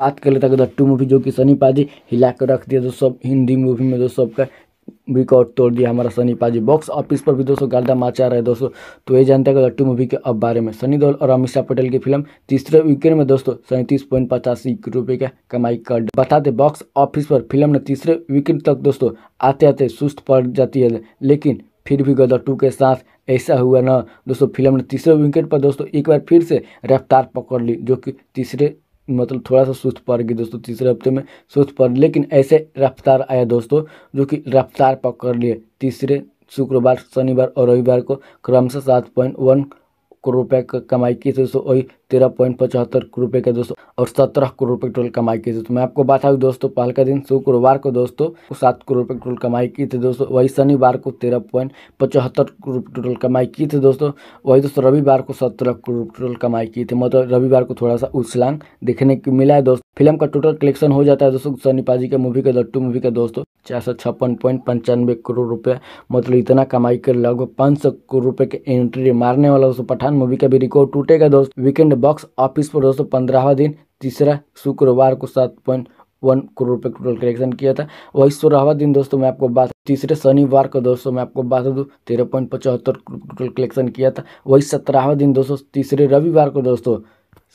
बात कर लेता हैं गदट्टू मूवी जो कि सनी पाजी हिला कर रख दिया दोस्तों हिंदी मूवी में दोस्तों सबका रिकॉर्ड तोड़ दिया हमारा सनी पाजी बॉक्स ऑफिस पर भी दोस्तों गर्दा माचा रहा है दोस्तों तो ये जानते हैं गदट्टू मूवी के अब बारे में सनी देओल और शाह पटेल की फिल्म तीसरे वीकेंड में दोस्तों सैंतीस पॉइंट पचासी रुपये का कमाई कर बताते बॉक्स ऑफिस पर फिल्म ने तीसरे वीकेंड तक दोस्तों आते आते सुस्त पड़ जाती है लेकिन फिर भी गदर टू के साथ ऐसा हुआ ना दोस्तों फिल्म ने तीसरे विकेट पर दोस्तों एक बार फिर से रफ्तार पकड़ ली जो कि तीसरे मतलब थोड़ा सा सुस्त पड़ गई दोस्तों तीसरे हफ्ते में सुस्त पड़ लेकिन ऐसे रफ्तार आया दोस्तों जो कि रफ्तार पकड़ लिए तीसरे शुक्रवार शनिवार और रविवार को क्रमशः सात पॉइंट वन करोड़ रुपये कमाई की थी दोस्तों वही तेरह पॉइंट पचहत्तर रुपये का दोस्तों और सत्रह करोड़ रुपये टोल कमाई की थी तो मैं आपको बता दूँ दोस्तों पहल का दिन शुक्रवार को दोस्तों सात करोड़ रुपये टोल कमाई की थी दोस्तों वही शनिवार को तेरह पॉइंट पचहत्तर रुपये टोटल कमाई की थी दोस्तों वही दोस्तों रविवार को सत्रह करोड़ टोटल कमाई की थी मतलब रविवार को थोड़ा सा उछलांग देखने को मिला है दोस्तों फिल्म का टोटल कलेक्शन हो जाता है दोस्तों सनी पाजी के मूवी का दट्टू मूवी का दोस्तों चार सौ छप्पन पॉइंट पंचानवे करोड़ रुपए मतलब इतना कमाई कर लगभग पाँच सौ करोड़ रुपए के एंट्री मारने वाला दोस्तों पठान मूवी का भी रिकॉर्ड टूटेगा दोस्तों वीकेंड बॉक्स ऑफिस पर दोस्तों पंद्रहवा दिन तीसरा शुक्रवार को सात पॉइंट वन करोड़ रुपये टोटल कलेक्शन किया था वही सोलहवा दिन दोस्तों मैं आपको बात तीसरे शनिवार को दोस्तों मैं आपको बात दूँ तेरह पॉइंट पचहत्तर टोटल कलेक्शन किया था वही सत्रहवा दिन दोस्तों तीसरे रविवार को दोस्तों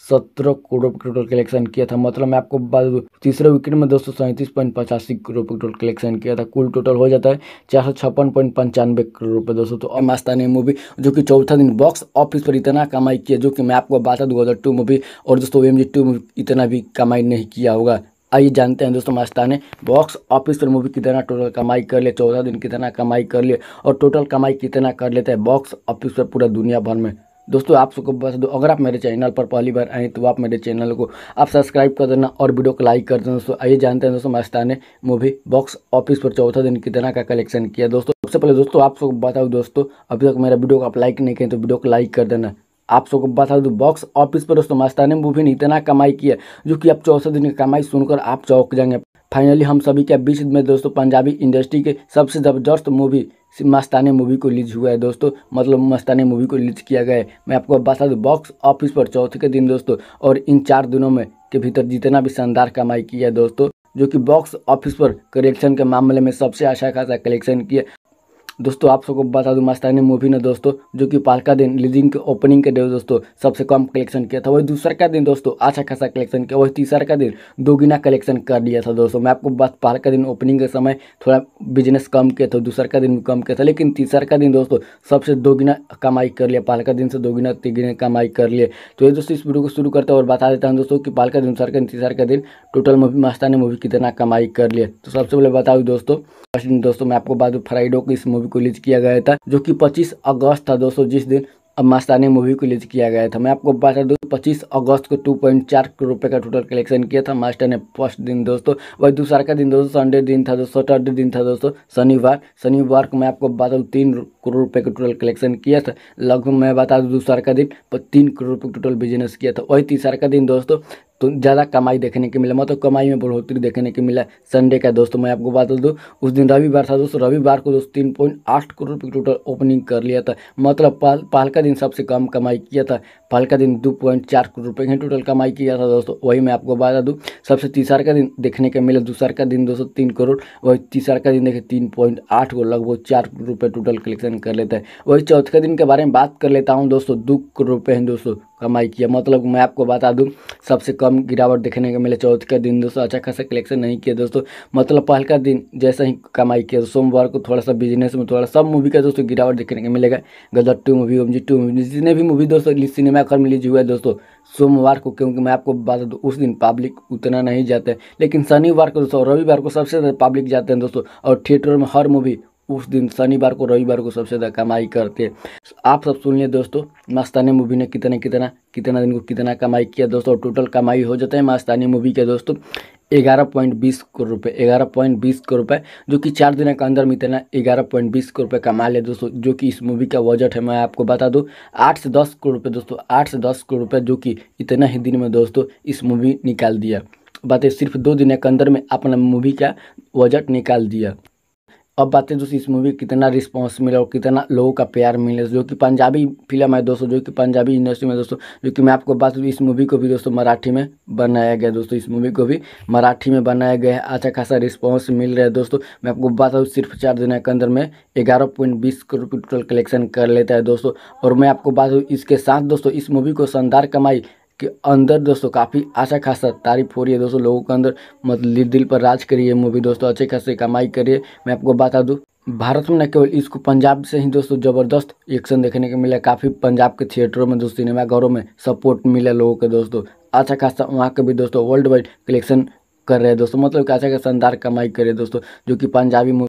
सत्रह करोड़ रुपये टोटल कलेक्शन किया था मतलब मैं आपको तीसरे विकेट में दो सौ सैंतीस पॉइंट पचासी करोड़ रुपये टोटल कलेक्शन किया था कुल टोटल हो जाता है चार सौ छप्पन पॉइंट पंचानवे करोड़ रुपये दोस्तों तो और मस्तानी मूवी जो कि चौथा दिन बॉक्स ऑफिस पर इतना कमाई किया जो कि मैं आपको बता दूँ अदर टू मूवी और दोस्तों एम जी टू मूवी इतना भी कमाई नहीं किया होगा आइए जानते हैं दोस्तों मस्ताने बॉक्स ऑफिस पर मूवी कितना टोटल कमाई कर ले चौदह दिन कितना कमाई कर ले और टोटल कमाई कितना कर लेता है बॉक्स ऑफिस पर पूरा दुनिया भर में दोस्तों आप सबको बस दो अगर आप मेरे चैनल पर पहली बार आए तो आप मेरे चैनल को आप सब्सक्राइब कर देना और वीडियो को लाइक कर देना दोस्तों आइए जानते हैं दोस्तों मास्ता ने मूवी बॉक्स ऑफिस पर चौथा दिन कितना का कलेक्शन किया दोस्तों सबसे पहले दोस्तों आप सबको बताओ दोस्तों अभी तक मेरा वीडियो को आप लाइक नहीं करें तो वीडियो को लाइक कर देना आप सबको बता दूँ बॉक्स ऑफिस पर दोस्तों ने मूवी ने इतना कमाई किया जो कि आप चौथा दिन की कमाई सुनकर आप चौक जाएंगे फाइनली हम सभी के बीच में दोस्तों पंजाबी इंडस्ट्री के सबसे ज़बरदस्त मूवी मस्तानी मूवी को रिलीज हुआ है दोस्तों मतलब मस्तानी मूवी को रिलीज किया गया है मैं आपको बता दूँ बॉक्स ऑफिस पर चौथे के दिन दोस्तों और इन चार दिनों में के भीतर जितना भी शानदार कमाई किया है दोस्तों जो कि बॉक्स ऑफिस पर कलेक्शन के मामले में सबसे अच्छा खासा कलेक्शन किया दोस्तों आप सबको बता दूं मस्तानी मूवी ने दोस्तों जो कि पालका दिन लीजिंग के ओपनिंग के डे दोस्तों सबसे कम कलेक्शन किया था वही दूसरा का दिन दोस्तों अच्छा खासा कलेक्शन किया वही तीसरा का दिन दोगुना कलेक्शन कर लिया था दोस्तों मैं आपको बस पालका दिन ओपनिंग के समय थोड़ा बिजनेस कम किया था दूसरा का दिन कम किया था लेकिन तीसरा का दिन दोस्तों सबसे दोगुना कमाई कर लिया पालका दिन से दोगुना तिगुना कमाई कर लिए तो ये दोस्तों इस वीडियो को शुरू करते हैं और बता देता हूँ दोस्तों कि पालका दिन दूसरा का दिन तीसरा का दिन टोटल मूवी मस्तानी मूवी कितना कमाई कर लिए तो सबसे पहले बताऊँ दोस्तों फर्स्ट दिन दोस्तों मैं आपको बात फ्राइडो की इस मूवी को रिलीज किया गया था जो कि 25 अगस्त था दोस्तों जिस दिन अब मस्तानी मूवी को रिलीज किया गया था मैं आपको बता दूँ पच्चीस अगस्त को टू पॉइंट चार करोड़ रुपये का टोटल कलेक्शन किया था मास्टर ने फर्स्ट दिन दोस्तों वही दूसरा का दिन दोस्तों संडे दिन था दोस्तों सैटरडे दिन था दोस्तों शनिवार शनिवार को मैं आपको बता दूँ तीन करोड़ रुपये का टोटल कलेक्शन किया था लगभग मैं बता दूँ दूसरा का दिन तीन करोड़ रुपये का टोटल बिजनेस किया था वही तीसरा का दिन दोस्तों तो ज़्यादा कमाई देखने के मिला मतलब कमाई में बढ़ोतरी देखने के मिला संडे का दोस्तों मैं आपको बता दूँ उस दिन रविवार था दोस्तों रविवार को दोस्तों तीन पॉइंट आठ करोड़ रुपये टोटल ओपनिंग कर लिया था मतलब पहल दिन सबसे कम कमाई किया था पहल का दिन दो पॉइंट चार करोड़ रुपये की टोटल कमाई किया था दोस्तों वही मैं आपको बता दूँ सबसे तीसरा का दिन देखने को मिला दूसरा का दिन दोस्तों तीन करोड़ वही तीसरा का दिन देखे तीन पॉइंट आठ करोड़ लगभग चार करोड़ रुपये टोटल कलेक्शन कर लेते हैं वही चौथे दिन के बारे में बात कर लेता हूँ दोस्तों दो करोड़ रुपये हैं दोस्तों कमाई किया मतलब मैं आपको बता दूँ सबसे कम गिरावट देखने को मिले चौथे का दिन दोस्तों अच्छा खासा कलेक्शन नहीं किया दोस्तों मतलब पहल का दिन जैसा ही कमाई किया सोमवार को थोड़ा सा बिजनेस में थोड़ा सब मूवी का दोस्तों गिरावट देखने को मिलेगा Gadar two movie OMG two movie जितने भी मूवी दोस्तों सिनेमा उतना कर्म लीजिए हुआ है दोस्तों सोमवार को क्योंकि मैं आपको बता दूँ उस दिन पब्लिक उतना नहीं जाते लेकिन शनिवार को दोस्तों रविवार को सबसे ज़्यादा पब्लिक जाते हैं दोस्तों और थिएटर में हर मूवी उस दिन शनिवार को रविवार को सबसे ज़्यादा कमाई करते आप सब सुन लिए दोस्तों मस्तानी मूवी ने कितने कितना कितना दिन को कितना कमाई किया दोस्तों टोटल कमाई हो जाता है मस्तानी मूवी के दोस्तों ग्यारह पॉइंट बीस करोड़ रुपए ग्यारह पॉइंट बीस करोड़ रुपए जो कि चार दिन के अंदर में इतना ग्यारह पॉइंट बीस करोड़ रुपए कमा ले दोस्तों जो कि इस मूवी का बजट है मैं आपको बता दूं आठ से दस करोड़ रुपए दोस्तों आठ से दस करोड़ रुपए जो कि इतना ही दिन में दोस्तों इस मूवी निकाल दिया बातें सिर्फ दो दिन के अंदर में अपना मूवी का बजट निकाल दिया अब बातें दोस्तों इस मूवी कितना रिस्पांस मिला और कितना लोगों का प्यार मिला जो कि पंजाबी फिल्म है दोस्तों जो कि पंजाबी इंडस्ट्री में दोस्तों जो कि मैं आपको बात इस मूवी को भी दोस्तों मराठी में बनाया गया दोस्तों इस मूवी को भी मराठी में बनाया गया है अच्छा खासा रिस्पॉन्स मिल रहा है दोस्तों मैं आपको बात सिर्फ चार दिन के अंदर में ग्यारह पॉइंट बीस करोड़ टोटल कलेक्शन कर लेता है दोस्तों और मैं आपको बात इसके साथ दोस्तों इस मूवी को शानदार कमाई के अंदर दोस्तों काफ़ी अच्छा खासा तारीफ हो रही है दोस्तों लोगों के अंदर मतलब दिल पर राज करिए मूवी दोस्तों अच्छे खासे कमाई करिए मैं आपको बता दूँ भारत में न केवल इसको पंजाब से ही दोस्तों ज़बरदस्त एक्शन देखने को मिला काफ़ी पंजाब के थिएटरों में दोस्तों सिनेमाघरों में सपोर्ट मिला लोगों के दोस्तों अच्छा खासा वहाँ के भी दोस्तों वर्ल्ड वाइड कलेक्शन कर रहे हैं दोस्तों मतलब कि अच्छा खासा शानदार कमाई करे दोस्तों जो कि पंजाबी